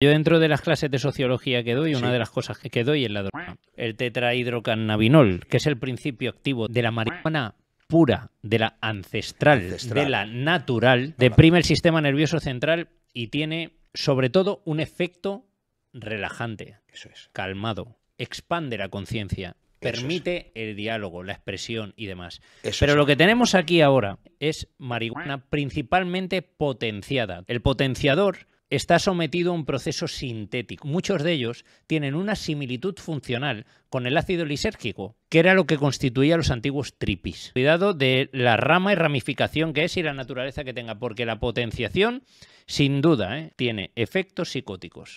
Yo dentro de las clases de sociología que doy, una de las cosas que, doy es la droga, el tetrahidrocannabinol, que es el principio activo de la marihuana pura, de la ancestral, de la natural, deprime el sistema nervioso central y tiene sobre todo un efecto relajante, calmado, expande la conciencia, permite el diálogo, la expresión y demás. Pero lo que tenemos aquí ahora es marihuana principalmente potenciada. El potenciador está sometido a un proceso sintético. Muchos de ellos tienen una similitud funcional con el ácido lisérgico, que era lo que constituía los antiguos tripis. Cuidado de la rama y ramificación que es y la naturaleza que tenga, porque la potenciación, sin duda, ¿eh? tiene efectos psicóticos.